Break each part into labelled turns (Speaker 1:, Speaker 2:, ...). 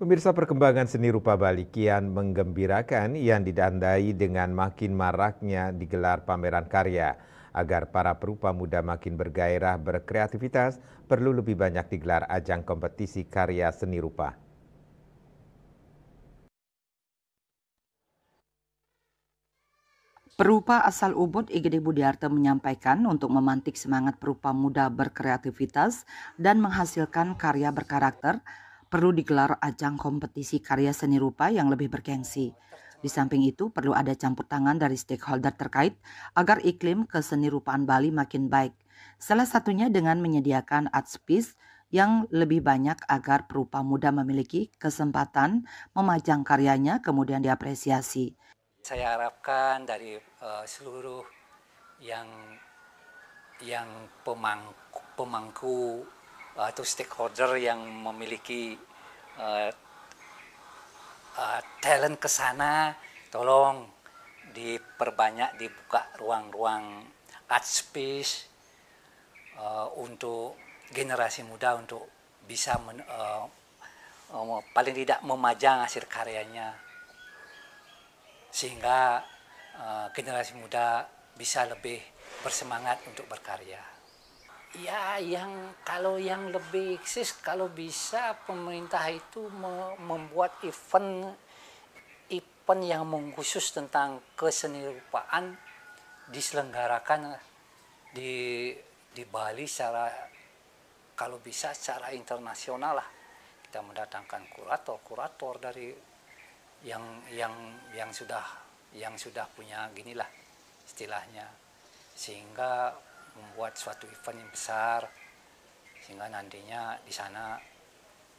Speaker 1: Pemirsa perkembangan seni rupa Bali kian menggembirakan yang didandai dengan makin maraknya digelar pameran karya. Agar para perupa muda makin bergairah berkreativitas, perlu lebih banyak digelar ajang kompetisi karya seni rupa.
Speaker 2: Perupa asal Ubud Igede Budiarte menyampaikan untuk memantik semangat perupa muda berkreativitas dan menghasilkan karya berkarakter, perlu digelar ajang kompetisi karya seni rupa yang lebih bergengsi. Di samping itu, perlu ada campur tangan dari stakeholder terkait agar iklim kesenirupaan Bali makin baik. Salah satunya dengan menyediakan art space yang lebih banyak agar perupa muda memiliki kesempatan memajang karyanya kemudian diapresiasi.
Speaker 1: Saya harapkan dari uh, seluruh yang yang pemangku, pemangku Uh, atau stakeholder yang memiliki uh, uh, talent ke sana, tolong diperbanyak dibuka ruang-ruang art space uh, untuk generasi muda untuk bisa men, uh, uh, paling tidak memajang hasil karyanya sehingga uh, generasi muda bisa lebih bersemangat untuk berkarya ya yang kalau yang lebih eksis kalau bisa pemerintah itu membuat event event yang mengkhusus tentang kesenirupaan diselenggarakan di di Bali secara kalau bisa secara internasional lah kita mendatangkan kurator kurator dari yang yang yang sudah yang sudah punya ginilah istilahnya sehingga membuat suatu event yang besar sehingga nantinya di sana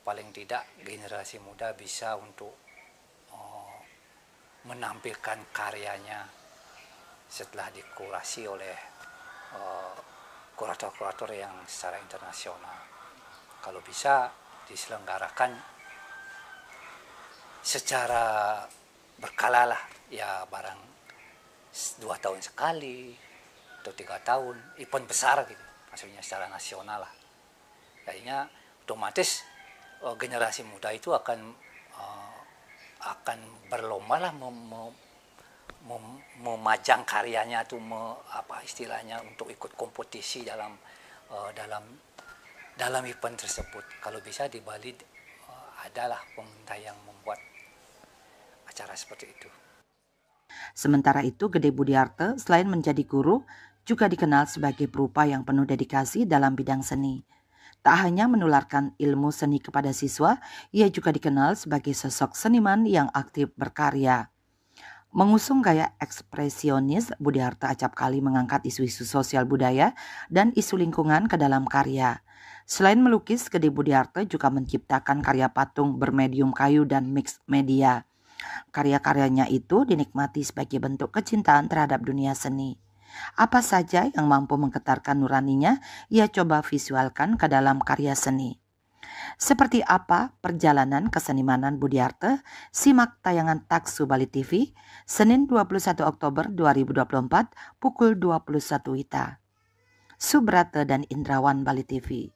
Speaker 1: paling tidak generasi muda bisa untuk oh, menampilkan karyanya setelah dikurasi oleh eh, kurator-kurator oh, yang secara internasional. Kalau bisa diselenggarakan secara berkala lah ya barang dua tahun sekali atau tiga tahun event besar gitu maksudnya secara nasional lah jadinya otomatis uh, generasi muda itu akan uh, akan berlomba lah mem, mem, mem, memajang karyanya tuh me, apa istilahnya untuk ikut kompetisi dalam uh, dalam dalam event tersebut kalau bisa di Bali uh, adalah pemerintah yang membuat acara seperti itu.
Speaker 2: Sementara itu, Gede Budiarte selain menjadi guru, juga dikenal sebagai perupa yang penuh dedikasi dalam bidang seni. Tak hanya menularkan ilmu seni kepada siswa, ia juga dikenal sebagai sosok seniman yang aktif berkarya. Mengusung gaya ekspresionis, Budi Harta acap kali mengangkat isu-isu sosial budaya dan isu lingkungan ke dalam karya. Selain melukis, Gede Budi Harta juga menciptakan karya patung bermedium kayu dan mix media. Karya-karyanya itu dinikmati sebagai bentuk kecintaan terhadap dunia seni. Apa saja yang mampu menggetarkan nuraninya, ia coba visualkan ke dalam karya seni. Seperti apa perjalanan kesenimanan Budiarte? Simak tayangan Taksu Bali TV, Senin 21 Oktober 2024, pukul 21 Wita. Subrata dan Indrawan Bali TV.